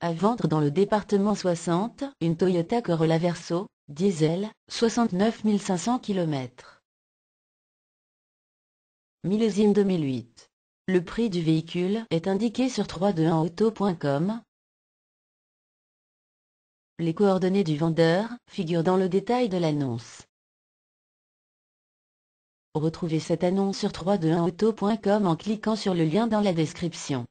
À vendre dans le département 60, une Toyota Corolla Verso, diesel, 69 500 km. Millésime 2008. Le prix du véhicule est indiqué sur 321auto.com. Les coordonnées du vendeur figurent dans le détail de l'annonce. Retrouvez cette annonce sur 321auto.com en cliquant sur le lien dans la description.